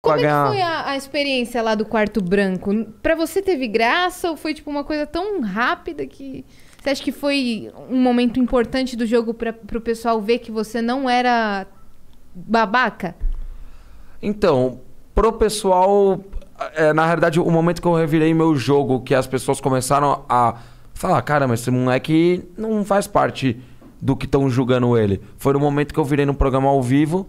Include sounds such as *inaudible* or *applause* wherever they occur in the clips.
Como pagar... é que foi a, a, experiência lá do quarto branco? Para você teve graça ou foi tipo uma coisa tão rápida que você acha que foi um momento importante do jogo para o pessoal ver que você não era babaca? Então, pro pessoal, é, na realidade, o momento que eu revirei meu jogo, que as pessoas começaram a falar, caramba, esse moleque não faz parte do que estão julgando ele. Foi no momento que eu virei num programa ao vivo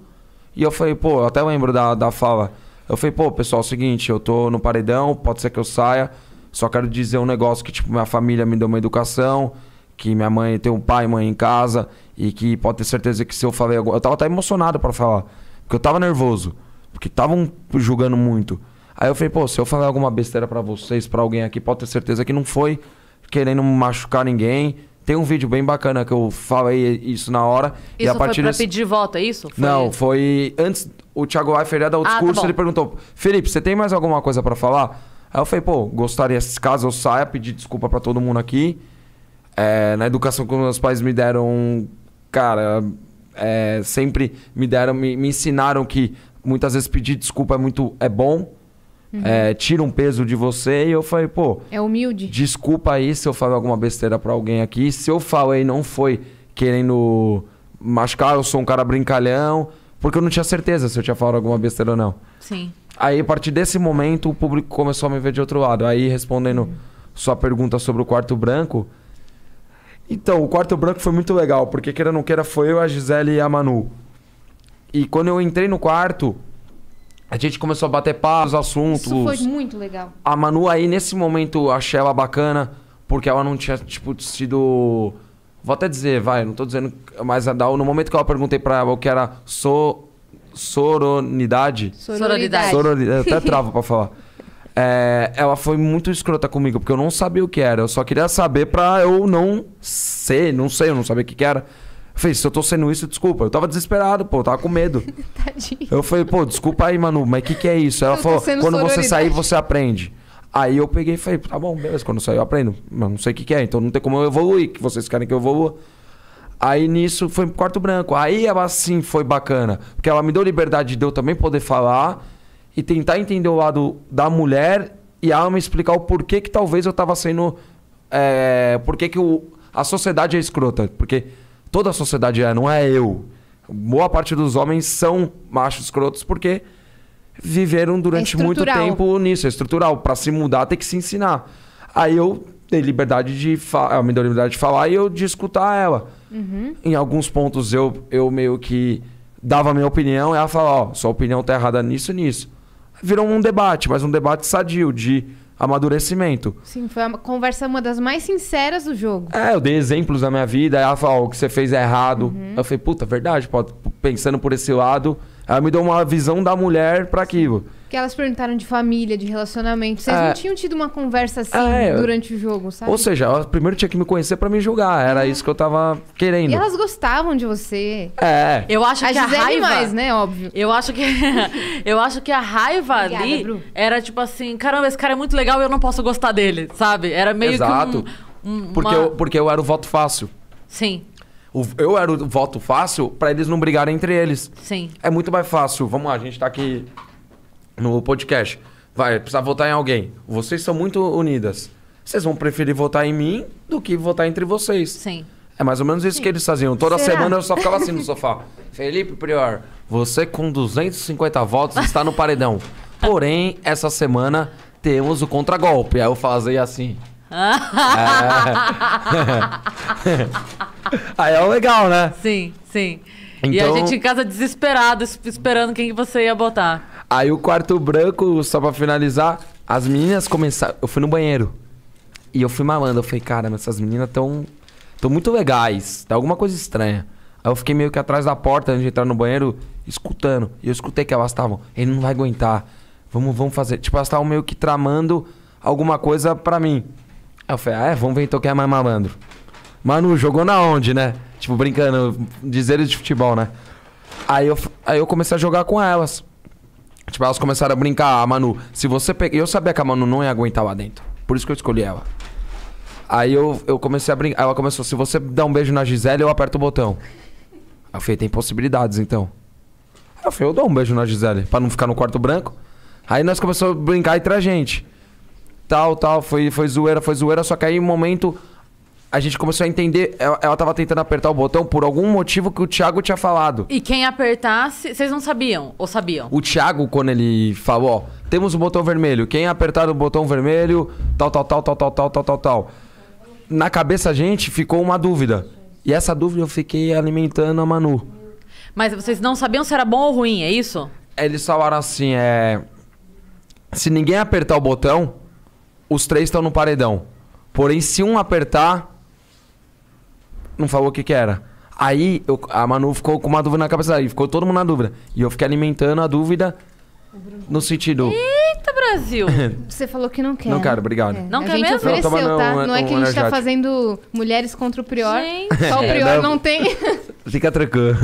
e eu falei, pô, eu até lembro da, da fala. Eu falei, pô, pessoal, é o seguinte, eu tô no paredão, pode ser que eu saia. Só quero dizer um negócio que, tipo, minha família me deu uma educação, que minha mãe tem um pai e mãe em casa, e que pode ter certeza que se eu falei alguma. Eu tava até emocionado para falar. Porque eu tava nervoso. Porque estavam julgando muito. Aí eu falei, pô, se eu falar alguma besteira para vocês, para alguém aqui, pode ter certeza que não foi querendo machucar ninguém tem um vídeo bem bacana que eu falei isso na hora. Isso e a partir foi pra desse... pedir voto, é isso? Foi... Não, foi antes... O Thiago Leifert ia dar o discurso, ah, tá ele perguntou... Felipe, você tem mais alguma coisa para falar? Aí eu falei, pô, gostaria, caso eu saia, pedir desculpa para todo mundo aqui. É, na educação que meus pais me deram, cara, é, sempre me deram, me, me ensinaram que muitas vezes pedir desculpa é muito é bom, Uhum. É, tira um peso de você e eu falei, pô. É humilde. Desculpa aí se eu falo alguma besteira pra alguém aqui. Se eu falei, não foi querendo machucar, eu sou um cara brincalhão. Porque eu não tinha certeza se eu tinha falado alguma besteira ou não. Sim. Aí, a partir desse momento, o público começou a me ver de outro lado. Aí, respondendo uhum. sua pergunta sobre o quarto branco. Então, o quarto branco foi muito legal, porque queira ou não queira, foi eu, a Gisele e a Manu. E quando eu entrei no quarto, a gente começou a bater papos, assuntos. Isso foi muito legal. A Manu aí, nesse momento, achei ela bacana, porque ela não tinha, tipo, sido... Vou até dizer, vai, não tô dizendo... Mas no momento que eu perguntei pra ela o que era so, soronidade... Sororidade. Sororidade. Eu até *laughs* travo pra falar. É, ela foi muito escrota comigo, porque eu não sabia o que era. Eu só queria saber pra eu não ser, não sei, eu não sabia o que, que era. Falei, se eu tô sendo isso, desculpa. Eu tava desesperado, pô, eu tava com medo. *laughs* Tadinho. Eu falei, pô, desculpa aí, Manu, mas o que, que é isso? Ela falou, quando sororidade. você sair, você aprende. Aí eu peguei e falei, tá bom, beleza, quando eu sair eu aprendo. Mas não sei o que, que é, então não tem como eu evoluir, que vocês querem que eu evolua. Aí nisso foi pro quarto branco. Aí ela sim foi bacana. Porque ela me deu liberdade de eu também poder falar e tentar entender o lado da mulher e ela me explicar o porquê que talvez eu tava sendo. É, eh, porquê que o, a sociedade é escrota. Porque Toda a sociedade é, não é eu. Boa parte dos homens são machos escrotos porque viveram durante é muito tempo nisso. É estrutural. Para se mudar, tem que se ensinar. Aí eu dei liberdade de falar, ah, me deu liberdade de falar e eu de escutar ela. Uhum. Em alguns pontos eu, eu meio que dava a minha opinião e ela falava, ó, sua opinião tá errada nisso e nisso. Virou um debate, mas um debate sadio de amadurecimento. Sim, foi uma conversa uma das mais sinceras do jogo. É, eu dei exemplos da minha vida. Ela falou, o que você fez é errado. Uhum. Eu falei, puta, verdade, pensando por esse lado, ela me deu uma visão da mulher para aquilo. Que elas perguntaram de família, de relacionamento. Vocês é... não tinham tido uma conversa assim ah, é... durante o jogo, sabe? Ou seja, ela primeiro tinha que me conhecer para me julgar. Era é. isso que eu tava querendo. E elas gostavam de você. É. Eu acho a que Gisele a raiva mais, né, óbvio. Eu acho que *laughs* eu acho que a raiva Obrigada, ali Bru. era tipo assim, caramba, esse cara é muito legal e eu não posso gostar dele, sabe? Era meio Exato. que um, um, porque uma... porque eu era o voto fácil. Sim eu era o voto fácil para eles não brigarem entre eles. Sim. É muito mais fácil. Vamos lá, a gente tá aqui no podcast. Vai, precisar votar em alguém. Vocês são muito unidas. Vocês vão preferir votar em mim do que votar entre vocês. Sim. É mais ou menos isso Sim. que eles faziam. Toda Será? semana eu só ficava assim no sofá. *laughs* Felipe Prior, você com 250 votos está no paredão. Porém, essa semana temos o contragolpe. Aí eu fazia assim. *laughs* é... *laughs* *laughs* Aí é legal, né? Sim, sim. Então... E a então- gente em casa desesperado, esperando quem que você ia botar. Aí o quarto branco, só pra finalizar, as meninas começaram. Eu fui no banheiro. E eu fui malando. Eu falei, cara, essas meninas tão, tão muito legais. Tá alguma coisa estranha. Aí eu fiquei meio que atrás da porta antes de entrar no banheiro, escutando. E eu escutei que elas estavam. Ele não vai aguentar. Vamos, vamos fazer. Tipo, elas estavam meio que tramando alguma coisa pra mim. Aí eu falei, ah, é, vamos ver então quem é mais malandro. Manu, jogou na onde, né? Tipo, brincando, dizer de futebol, né? Aí eu, aí eu comecei a jogar com elas. Tipo, elas começaram a brincar, ah, Manu, se você pegar. Eu sabia que a Manu não ia aguentar lá dentro. Por isso que eu escolhi ela. Aí eu, eu comecei a brincar. Ela começou, se você dá um beijo na Gisele, eu aperto o botão. Aí eu falei, tem possibilidades então. Aí eu falei, eu dou um beijo na Gisele, pra não ficar no quarto branco. Aí nós começamos a brincar entre a gente. Tal, tal, foi, foi zoeira, foi zoeira, só que aí um momento a gente começou a entender. Ela, ela tava tentando apertar o botão por algum motivo que o Thiago tinha falado. E quem apertasse, vocês não sabiam ou sabiam? O Thiago, quando ele falou, ó, temos o botão vermelho. Quem apertar o botão vermelho, tal, tal, tal, tal, tal, tal, tal, tal, tal. Na cabeça a gente ficou uma dúvida. E essa dúvida eu fiquei alimentando a Manu. Mas vocês não sabiam se era bom ou ruim, é isso? Eles falaram assim, é. Se ninguém apertar o botão, os três estão no paredão. Porém, se um apertar, não falou o que, que era. Aí eu, a Manu ficou com uma dúvida na cabeça dela, ficou todo mundo na dúvida. E eu fiquei alimentando a dúvida no sentido. Eita, Brasil! *laughs* Você falou que não quer. Não quero, obrigado. É. Não a quer gente mesmo? ofereceu, não, tá? Um, não é que um a gente tá fazendo mulheres contra o Prior. Gente. Só o é, Prior não, não tem. *laughs* Fica tranquilo.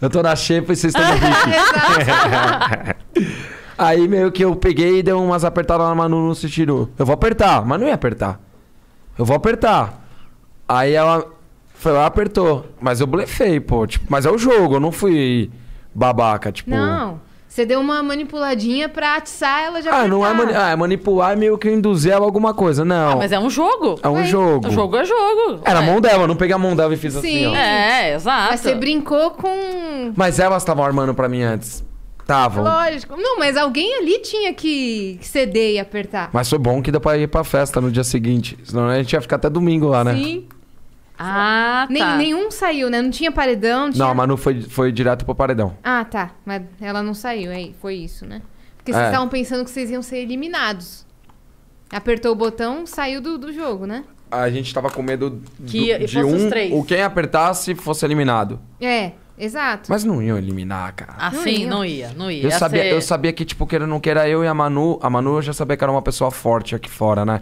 Eu tô na xepa e vocês estão no *laughs* bicho. Aí meio que eu peguei e dei umas apertadas na Manu no sentido. Eu vou apertar, mas não ia apertar. Eu vou apertar. Aí ela, foi lá, apertou. Mas eu blefei, pô. Tipo, mas é o jogo, eu não fui babaca, tipo. Não. Você deu uma manipuladinha pra atiçar ela já. Ah, não é, mani ah, é manipular é meio que induzir ela a alguma coisa, não. Ah, mas é um jogo. É um Ué. jogo. O jogo é jogo. Era a mão dela, não peguei a mão dela e fiz Sim. assim, Sim, É, exato. Mas você brincou com. Mas elas estavam armando pra mim antes. Estavam. Lógico. Não, mas alguém ali tinha que ceder e apertar. Mas foi bom que deu pra ir pra festa no dia seguinte. Senão a gente ia ficar até domingo lá, né? Sim. Ah, Nem, tá. nenhum saiu, né? Não tinha paredão? Não, tinha... a Manu foi, foi direto pro paredão. Ah, tá. Mas ela não saiu, aí foi isso, né? Porque vocês É. estavam pensando que vocês iam ser eliminados. Apertou o botão, saiu do, do jogo, né? A gente tava com medo do- Que de fosse os um, três. quem apertasse fosse eliminado. É, exato. Mas não iam eliminar, cara. Assim, não ia, não ia. Eu Ia sabia, ser- eu sabia que, tipo, queira ou não queira, eu e a Manu... A Manu eu já sabia que era uma pessoa forte aqui fora, né?